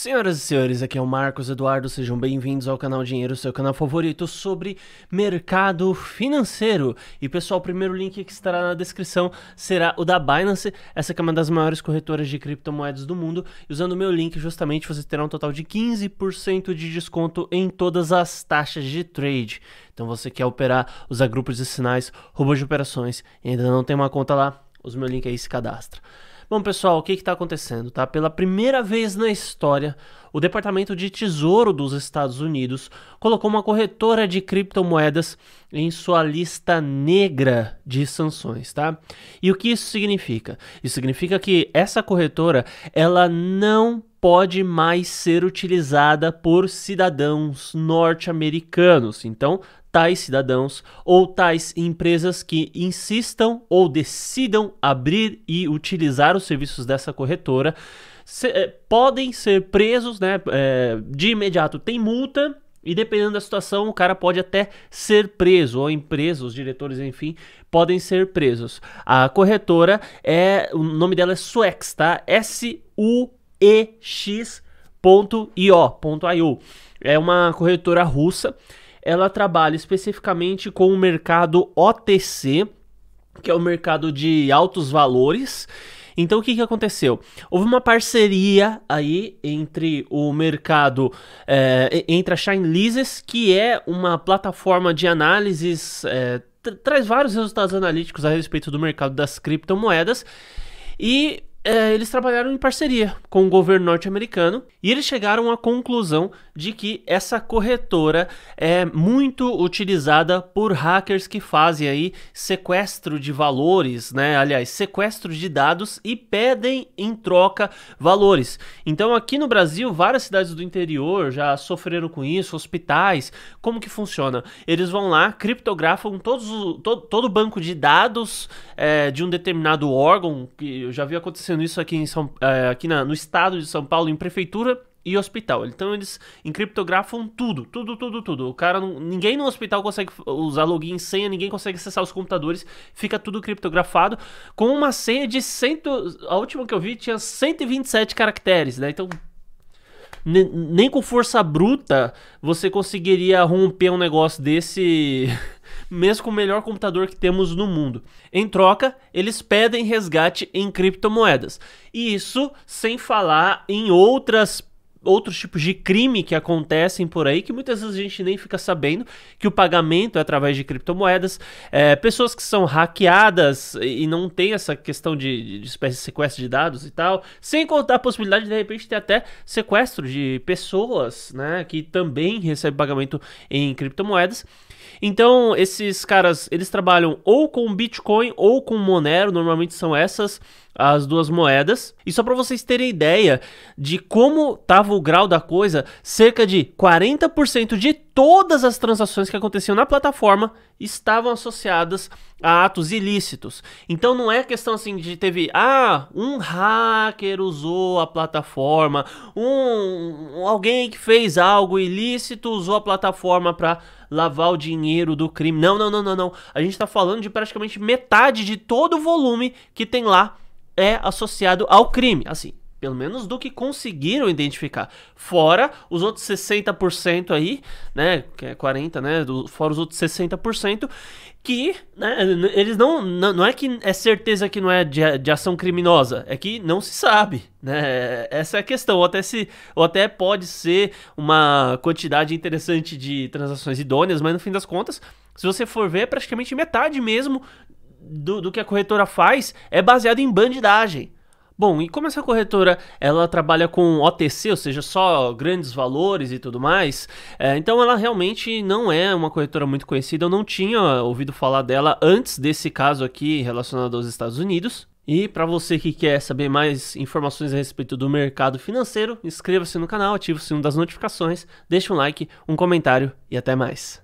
Senhoras e senhores, aqui é o Marcos Eduardo, sejam bem-vindos ao canal Dinheiro, seu canal favorito sobre mercado financeiro. E pessoal, o primeiro link que estará na descrição será o da Binance, essa que é uma das maiores corretoras de criptomoedas do mundo. E usando o meu link, justamente, você terá um total de 15% de desconto em todas as taxas de trade. Então você quer operar, usar grupos de sinais, robôs de operações e ainda não tem uma conta lá, usa o meu link aí e se cadastra. Bom, pessoal, o que está acontecendo? Tá? Pela primeira vez na história, o Departamento de Tesouro dos Estados Unidos colocou uma corretora de criptomoedas em sua lista negra de sanções, tá? E o que isso significa? Isso significa que essa corretora, ela não pode mais ser utilizada por cidadãos norte-americanos. Então, tais cidadãos ou tais empresas que insistam ou decidam abrir e utilizar os serviços dessa corretora se, é, podem ser presos, né? É, de imediato tem multa. E dependendo da situação, o cara pode até ser preso, ou empresa, os diretores, enfim, podem ser presos. A corretora é. O nome dela é Suex, tá? S-U-E ex.io.io. É uma corretora russa. Ela trabalha especificamente com o mercado OTC, que é o mercado de altos valores. Então o que, que aconteceu? Houve uma parceria aí entre o mercado, é, entre a Shine que é uma plataforma de análises, é, traz vários resultados analíticos a respeito do mercado das criptomoedas, e é, eles trabalharam em parceria com o governo norte-americano e eles chegaram à conclusão de que essa corretora é muito utilizada por hackers que fazem aí sequestro de valores, né? Aliás, sequestro de dados e pedem em troca valores. Então, aqui no Brasil, várias cidades do interior já sofreram com isso, hospitais. Como que funciona? Eles vão lá, criptografam todos, todo, o banco de dados é, de um determinado órgão que eu já vi acontecer acontecendo isso aqui, em São, eh, aqui na, no estado de São Paulo, em prefeitura e hospital. Então eles encriptografam tudo, tudo, tudo, tudo. O cara, não, ninguém no hospital consegue usar login, senha, ninguém consegue acessar os computadores, fica tudo criptografado com uma senha de 100, a última que eu vi tinha 127 caracteres, né? Então nem com força bruta você conseguiria romper um negócio desse mesmo com o melhor computador que temos no mundo. Em troca, eles pedem resgate em criptomoedas. E isso sem falar em outras outros tipos de crime que acontecem por aí, que muitas vezes a gente nem fica sabendo, que o pagamento é através de criptomoedas, é, pessoas que são hackeadas e não tem essa questão de, de espécie de sequestro de dados e tal, sem contar a possibilidade de, de repente ter até sequestro de pessoas, né, que também recebem pagamento em criptomoedas. Então, esses caras, eles trabalham ou com Bitcoin ou com Monero, normalmente são essas as duas moedas. E só para vocês terem ideia de como estava o grau da coisa, cerca de 40% de todas as transações que aconteciam na plataforma estavam associadas a atos ilícitos. Então não é questão assim de teve, ah, um hacker usou a plataforma, um alguém que fez algo ilícito usou a plataforma para lavar o dinheiro do crime. Não, não, não, não, não. A gente tá falando de praticamente metade de todo o volume que tem lá é associado ao crime. Assim, pelo menos do que conseguiram identificar. Fora os outros 60% aí, né? Que é 40, né? Do, fora os outros 60%, que né, eles não, não. Não é que é certeza que não é de, de ação criminosa, é que não se sabe. Né? Essa é a questão. Ou até, se, ou até pode ser uma quantidade interessante de transações idôneas, mas no fim das contas, se você for ver, é praticamente metade mesmo do, do que a corretora faz é baseado em bandidagem. Bom, e como essa corretora ela trabalha com OTC, ou seja, só grandes valores e tudo mais, é, então ela realmente não é uma corretora muito conhecida. Eu não tinha ouvido falar dela antes desse caso aqui relacionado aos Estados Unidos. E para você que quer saber mais informações a respeito do mercado financeiro, inscreva-se no canal, ative o sino das notificações, deixe um like, um comentário e até mais.